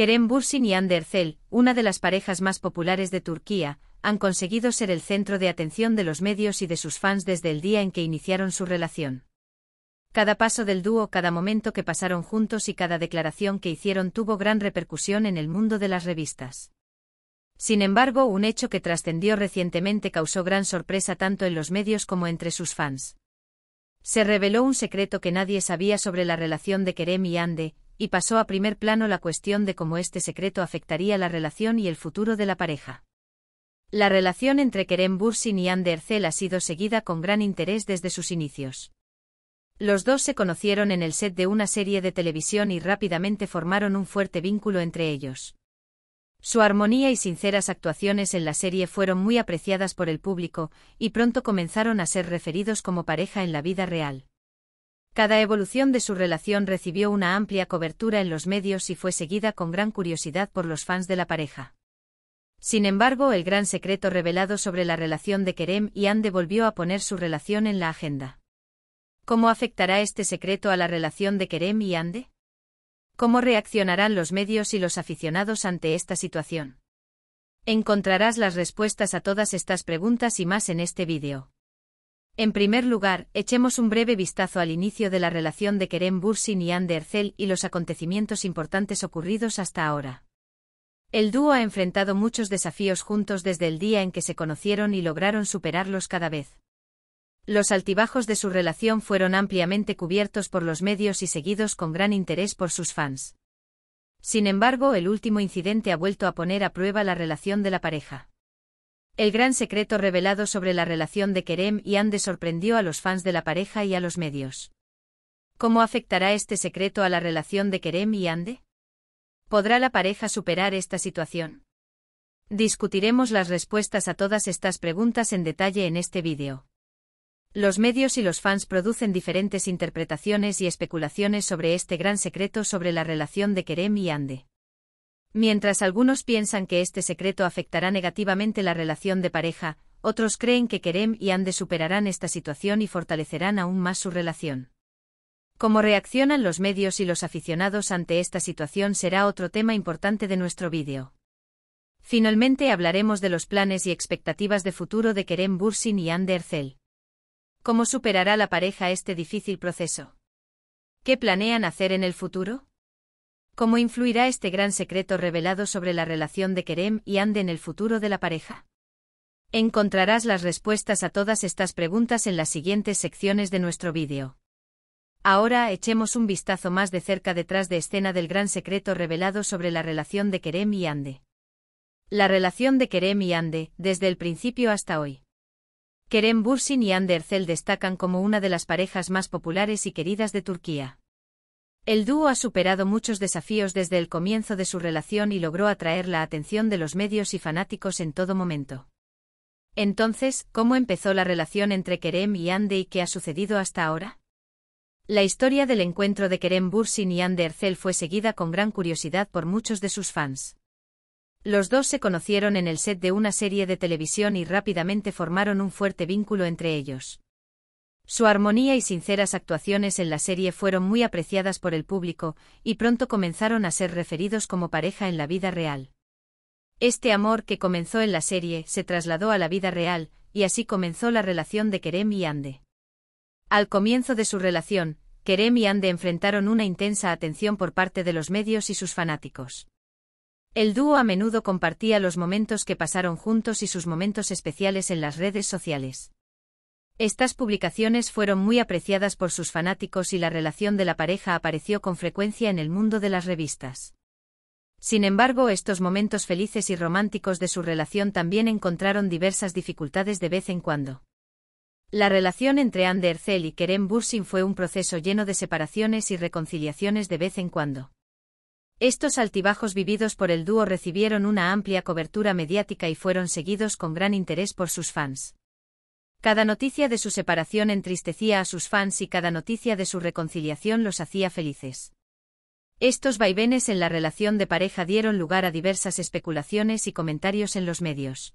Kerem Bursin y Hande Ercel, una de las parejas más populares de Turquía, han conseguido ser el centro de atención de los medios y de sus fans desde el día en que iniciaron su relación. Cada paso del dúo, cada momento que pasaron juntos y cada declaración que hicieron tuvo gran repercusión en el mundo de las revistas. Sin embargo, un hecho que trascendió recientemente causó gran sorpresa tanto en los medios como entre sus fans. Se reveló un secreto que nadie sabía sobre la relación de Kerem y Ande, y pasó a primer plano la cuestión de cómo este secreto afectaría la relación y el futuro de la pareja. La relación entre Kerem Bursin y Anne Ercel ha sido seguida con gran interés desde sus inicios. Los dos se conocieron en el set de una serie de televisión y rápidamente formaron un fuerte vínculo entre ellos. Su armonía y sinceras actuaciones en la serie fueron muy apreciadas por el público, y pronto comenzaron a ser referidos como pareja en la vida real. Cada evolución de su relación recibió una amplia cobertura en los medios y fue seguida con gran curiosidad por los fans de la pareja. Sin embargo, el gran secreto revelado sobre la relación de Kerem y Ande volvió a poner su relación en la agenda. ¿Cómo afectará este secreto a la relación de Kerem y Ande? ¿Cómo reaccionarán los medios y los aficionados ante esta situación? Encontrarás las respuestas a todas estas preguntas y más en este vídeo. En primer lugar, echemos un breve vistazo al inicio de la relación de Kerem Bursin y de ercel y los acontecimientos importantes ocurridos hasta ahora. El dúo ha enfrentado muchos desafíos juntos desde el día en que se conocieron y lograron superarlos cada vez. Los altibajos de su relación fueron ampliamente cubiertos por los medios y seguidos con gran interés por sus fans. Sin embargo, el último incidente ha vuelto a poner a prueba la relación de la pareja. El gran secreto revelado sobre la relación de Kerem y Ande sorprendió a los fans de la pareja y a los medios. ¿Cómo afectará este secreto a la relación de Kerem y Ande? ¿Podrá la pareja superar esta situación? Discutiremos las respuestas a todas estas preguntas en detalle en este vídeo. Los medios y los fans producen diferentes interpretaciones y especulaciones sobre este gran secreto sobre la relación de Kerem y Ande. Mientras algunos piensan que este secreto afectará negativamente la relación de pareja, otros creen que Kerem y Ande superarán esta situación y fortalecerán aún más su relación. Cómo reaccionan los medios y los aficionados ante esta situación será otro tema importante de nuestro vídeo. Finalmente hablaremos de los planes y expectativas de futuro de Kerem Bursin y Ande Ercel. ¿Cómo superará la pareja este difícil proceso? ¿Qué planean hacer en el futuro? ¿Cómo influirá este gran secreto revelado sobre la relación de Kerem y Ande en el futuro de la pareja? Encontrarás las respuestas a todas estas preguntas en las siguientes secciones de nuestro vídeo. Ahora echemos un vistazo más de cerca detrás de escena del gran secreto revelado sobre la relación de Kerem y Ande. La relación de Kerem y Ande, desde el principio hasta hoy. Kerem Bursin y Ande Ercel destacan como una de las parejas más populares y queridas de Turquía. El dúo ha superado muchos desafíos desde el comienzo de su relación y logró atraer la atención de los medios y fanáticos en todo momento. Entonces, ¿cómo empezó la relación entre Kerem y Ande y qué ha sucedido hasta ahora? La historia del encuentro de Kerem Bursin y Ande Ercel fue seguida con gran curiosidad por muchos de sus fans. Los dos se conocieron en el set de una serie de televisión y rápidamente formaron un fuerte vínculo entre ellos. Su armonía y sinceras actuaciones en la serie fueron muy apreciadas por el público, y pronto comenzaron a ser referidos como pareja en la vida real. Este amor que comenzó en la serie se trasladó a la vida real, y así comenzó la relación de Kerem y Ande. Al comienzo de su relación, Kerem y Ande enfrentaron una intensa atención por parte de los medios y sus fanáticos. El dúo a menudo compartía los momentos que pasaron juntos y sus momentos especiales en las redes sociales. Estas publicaciones fueron muy apreciadas por sus fanáticos y la relación de la pareja apareció con frecuencia en el mundo de las revistas. Sin embargo, estos momentos felices y románticos de su relación también encontraron diversas dificultades de vez en cuando. La relación entre Anne Zell y Kerem Bursin fue un proceso lleno de separaciones y reconciliaciones de vez en cuando. Estos altibajos vividos por el dúo recibieron una amplia cobertura mediática y fueron seguidos con gran interés por sus fans. Cada noticia de su separación entristecía a sus fans y cada noticia de su reconciliación los hacía felices. Estos vaivenes en la relación de pareja dieron lugar a diversas especulaciones y comentarios en los medios.